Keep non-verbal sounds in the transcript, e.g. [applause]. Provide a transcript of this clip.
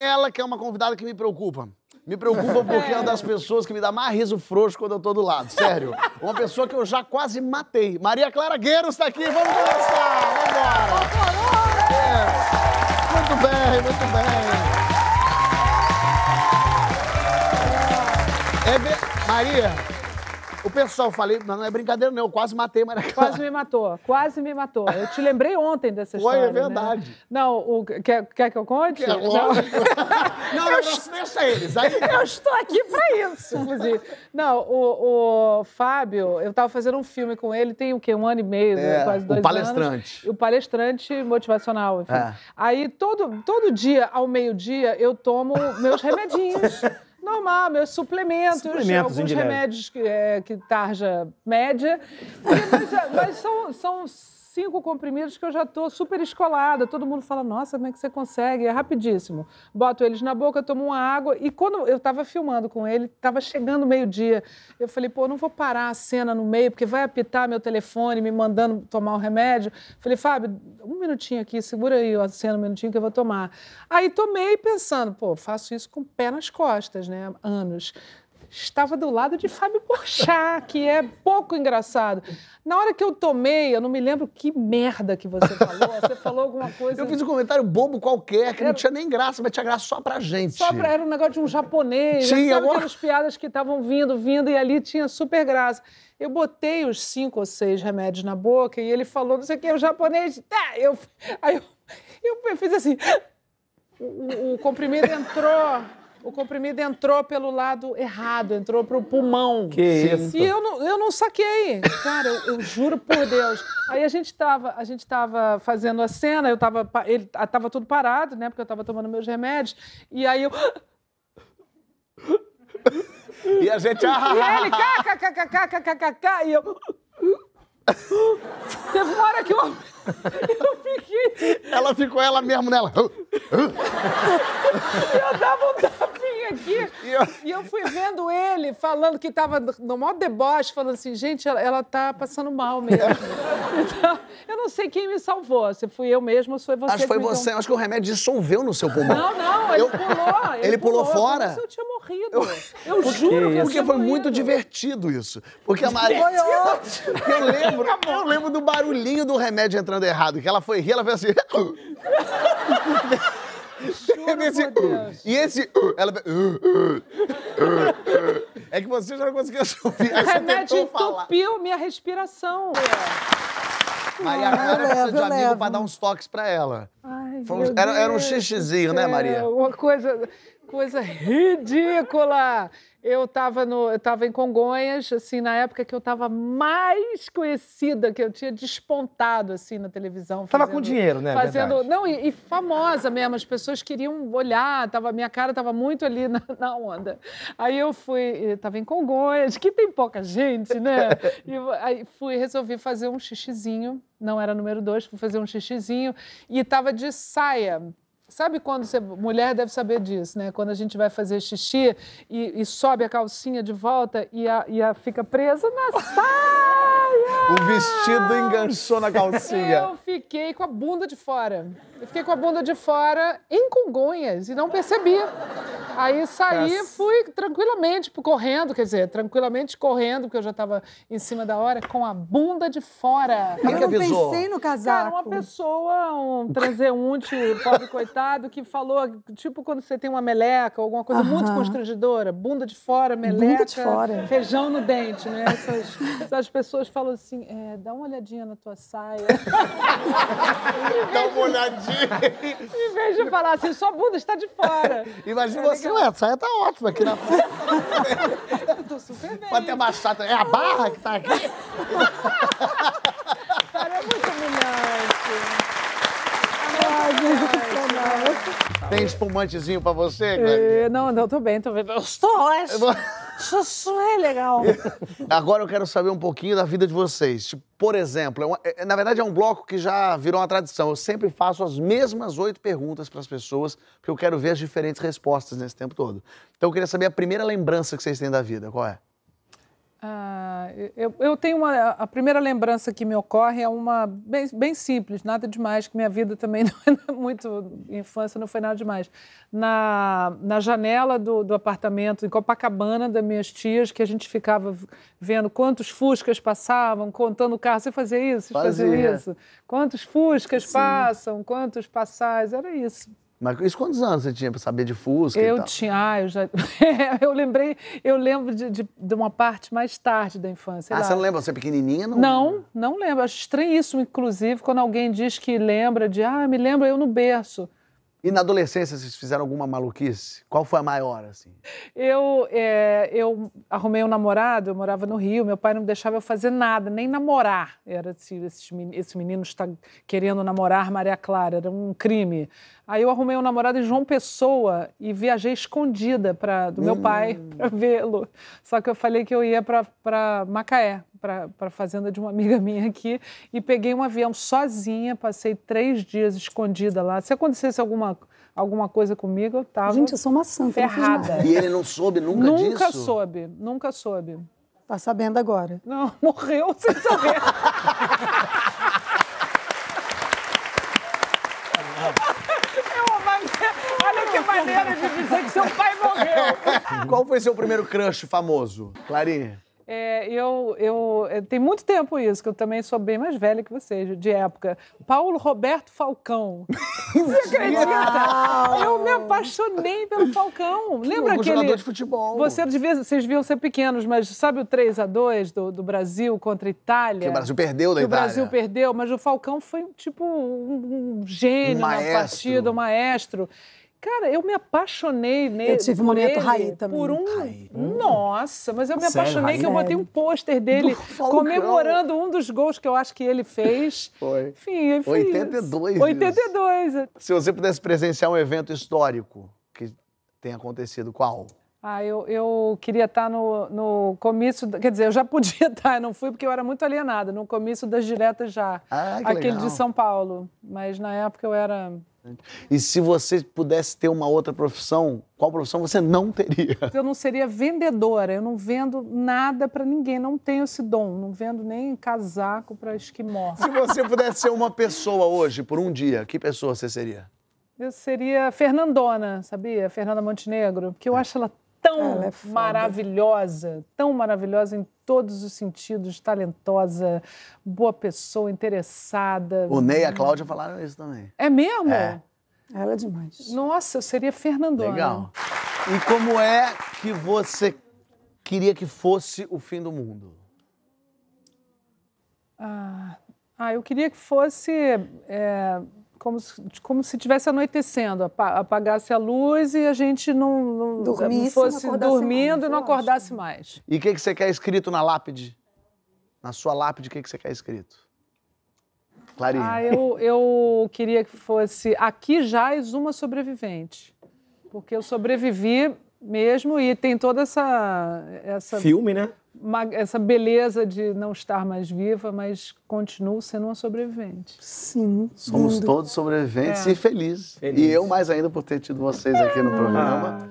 Ela que é uma convidada que me preocupa. Me preocupa porque é uma das pessoas que me dá mais riso frouxo quando eu tô do lado, sério. Uma pessoa que eu já quase matei. Maria Clara Guerreiro está aqui, vamos conversar, vamos embora. É. Muito bem, muito bem. É be... Maria, o pessoal, falei, não, é brincadeira não, eu quase matei Maria Clara. Quase me matou, quase me matou. Eu te lembrei ontem dessa história. Foi, é né? verdade. Né? Não, o, quer, quer que eu conte? Quer, não, [laughs] não, eu, não deixa eles. Aí... Eu estou aqui para isso, inclusive. Não, o, o Fábio, eu estava fazendo um filme com ele, tem o quê? Um ano e meio, né? é, quase dois o palestrante. anos. O palestrante. O palestrante motivacional, enfim. É. Aí todo, todo dia, ao meio-dia, eu tomo meus remedinhos. [laughs] Normal, meus suplementos, suplementos alguns remédios que, é, que tarja média. E, mas, mas são, são cinco comprimidos que eu já estou super escolada. Todo mundo fala, nossa, como é que você consegue? É rapidíssimo. Boto eles na boca, tomo uma água. E quando eu estava filmando com ele, estava chegando meio-dia. Eu falei, pô, não vou parar a cena no meio, porque vai apitar meu telefone me mandando tomar o um remédio. Falei, Fábio, um minutinho aqui, segura aí a cena um minutinho que eu vou tomar. Aí tomei pensando, pô, faço isso com o pé nas costas, né? Anos estava do lado de Fábio Porchat, que é pouco engraçado. Na hora que eu tomei, eu não me lembro que merda que você falou. Você falou alguma [laughs] coisa. Eu fiz um comentário bobo qualquer, que era... não tinha nem graça, mas tinha graça só pra gente. Só pra era um negócio de um japonês. Tinha, sabe agora... piadas que estavam vindo, vindo, e ali tinha super graça. Eu botei os cinco ou seis remédios na boca e ele falou, não sei o que, o é japonês. Tá, eu. Aí eu, eu fiz assim. O, o, o comprimido entrou o comprimido entrou pelo lado errado, entrou pro pulmão. Que isso? E eu não, eu não saquei. Cara, eu, eu juro por Deus. Aí a gente tava, a gente tava fazendo a cena, eu tava, ele tava tudo parado, né? Porque eu tava tomando meus remédios. E aí eu E a gente. Ah, e ele, kkkkkkkkk, e eu. Teve uma hora que eu. Eu fiquei. Ela ficou ela mesmo nela. e eu dava um tapa aqui. e, eu... e eu fui vendo ele falando que estava no maior deboche, falando assim, gente, ela, ela tá passando mal mesmo. [laughs] então, eu não sei quem me salvou, se fui eu mesmo ou se foi você. Acho que foi você, deu... acho que o remédio dissolveu no seu pulmão. Não, não, ele eu... pulou. Ele, ele pulou, pulou fora? Eu tinha morrido. Eu, eu porque juro que Porque foi morrido. muito divertido isso. Porque a Maria... Foi ótimo. Eu lembro, eu lembro do barulhinho do remédio entrando errado, que ela foi rir, ela fez assim... [laughs] Juro esse, e esse. Ela. é que você já não conseguia ouvir. O remédio entupiu falar. minha respiração. É. Aí Clara ah, precisa de amigo levo. pra dar uns toques pra ela. Ai, Foi, era, era, um xixizinho, né, Maria? Uma coisa coisa [laughs] ridícula! Eu estava no, eu tava em Congonhas, assim, na época que eu estava mais conhecida, que eu tinha despontado, assim, na televisão. Estava com dinheiro, né? É fazendo, Verdade. não, e, e, famosa mesmo, as pessoas queriam olhar, tava, minha cara estava muito ali na, [laughs] na, onda. Aí eu fui, estava em Congonhas, que tem pouca gente, né? [laughs] E aí fui, resolvi fazer um xixizinho, não era número dois, fui fazer um xixizinho, e estava de saia Sabe quando você, mulher deve saber disso, né? Quando a gente vai fazer xixi e, e sobe a calcinha de volta e a, e a fica presa na [laughs] saia! o vestido enganchou na calcinha. Eu fiquei com a bunda de fora. Eu fiquei com a bunda de fora em Congonhas e não percebi. Aí saí e tá. fui tranquilamente, correndo, quer dizer, tranquilamente correndo, porque eu já estava em cima da hora, com a bunda de fora. Quem eu não avisou? pensei no casal. Cara, uma pessoa, um transeunte, [laughs] pobre coitado, que falou, tipo quando você tem uma meleca, alguma coisa Aham. muito constrangedora, bunda de fora, meleca, bunda de fora. feijão no dente, né? Essas, essas pessoas falam assim, é, dá uma olhadinha na tua saia. [laughs] dá uma olhadinha. em vez de falar assim, sua bunda está de fora. Imagina você que Ué, a saia tá ótima aqui na. Eu tô super bem. Pode ter baixado. É a barra que tá aqui? Cara, é muito humilhante. Ai, gente, que Tem espumantezinho pra você, Cleide? É, não, não, tô bem, tô bem. Eu estou [laughs] ótimo. Isso é legal. [laughs] Agora eu quero saber um pouquinho da vida de vocês. Tipo, por exemplo, é uma, é, na verdade é um bloco que já virou uma tradição. Eu sempre faço as mesmas oito perguntas para as pessoas, porque eu quero ver as diferentes respostas nesse tempo todo. Então eu queria saber a primeira lembrança que vocês têm da vida, qual é? Uh eu, eu, tenho uma. A primeira lembrança que me ocorre é uma bem, bem simples, nada demais, que minha vida também [laughs] não é muito. Infância não foi nada demais. Na, na janela do, do apartamento em Copacabana das minhas tias, que a gente ficava vendo quantos fuscas passavam, contando o carro. Você fazia isso? fazia, fazia isso? Quantos fuscas Sim. passam? Quantos passais? Era isso. Mas isso quantos anos você tinha para saber de Fusca? Eu tinha, ah, eu já. [laughs] eu lembrei, eu lembro de, de, de, uma parte mais tarde da infância. Ah, lá. você não lembra? Você é pequenininha? Não... não, não lembro. Acho estranhíssimo, inclusive, quando alguém diz que lembra de, ah, me lembro eu no berço. E na adolescência vocês fizeram alguma maluquice? Qual foi a maior, assim? Eu, é, eu arrumei um namorado, eu morava no Rio, meu pai não deixava eu fazer nada, nem namorar. Era assim, se esse menino está querendo namorar Maria Clara, era um crime. Aí eu arrumei um namorado em João Pessoa e viajei escondida pra, do meu hum. pai [laughs] para vê-lo. Só que eu falei que eu ia para Macaé, para a fazenda de uma amiga [laughs] minha aqui e peguei um avião sozinha, passei três dias escondida lá. Se acontecesse alguma, alguma coisa comigo, eu tava. Gente, eu sou uma santa. Ferrada. E ele não soube nunca, nunca disso? Nunca soube, nunca soube. Tá sabendo agora. Não, [laughs] morreu sem saber. É maneira de dizer que seu pai morreu. Qual foi seu primeiro crush famoso, Clarinha? É, eu, eu, é, tem muito tempo isso, que eu também sou bem mais velha que vocês, de época. Paulo Roberto Falcão. [laughs] Você acredita? Eu me apaixonei pelo Falcão. Que Lembra aquele... jogador de futebol. Você devia, vocês deviam ser pequenos, mas sabe o 3 a 2 do, do Brasil contra a Itália? Que o Brasil perdeu da Itália. o Brasil perdeu, mas o Falcão foi, tipo, um, um gênio um na partida, um maestro. Cara, eu me apaixonei nele. Eu tive um momento Raí também. Por um. Raí. Hum. Nossa, mas eu me Sério, apaixonei Raí? que eu botei um pôster dele [laughs] comemorando um dos gols que eu acho que ele fez. [laughs] Foi. Enfim, enfim. 82. 82. Se você pudesse presenciar um evento histórico que tem acontecido, qual? Ah, eu, eu queria estar tá no, no comício, quer dizer, eu já podia estar, [laughs] tá, eu não fui porque eu era muito alienada, no comício das diretas já, ah, aquele legal. de São Paulo. Mas na época eu era e se você pudesse ter uma outra profissão, qual profissão você não teria? [laughs] Eu não seria vendedora, eu não vendo nada para ninguém, não tenho esse dom, não vendo nem casaco para esquimó. Se você pudesse ser uma pessoa hoje, por um dia, que pessoa você seria? Eu seria Fernandona, sabia? Fernanda Montenegro, porque eu é. acho ela tão é maravilhosa, tão maravilhosa em todos os sentidos, talentosa, boa pessoa, interessada. O Ney e a Cláudia falaram isso também. É mesmo? É. Ela é demais. Nossa, eu seria Fernandona. Legal. E como é que você queria que fosse o fim do mundo? Ah, ah eu queria que fosse é, como se, como se tivesse anoitecendo, apagasse a luz e a gente não, não, Dormisse, não fosse não dormindo mais, e não acordasse mais. E o que, que você quer escrito na lápide? Na sua lápide, o que, que você quer escrito? Clarinha. Ah, eu, eu queria que fosse Aqui jaz uma sobrevivente. Porque eu sobrevivi mesmo e tem toda essa essa filme, né? Uma, essa beleza de não estar mais viva, mas continuo sendo uma sobrevivente. Sim. Somos lindo. todos sobreviventes é. e felizes. Feliz. E eu mais ainda por ter tido vocês aqui no é. programa. Ah.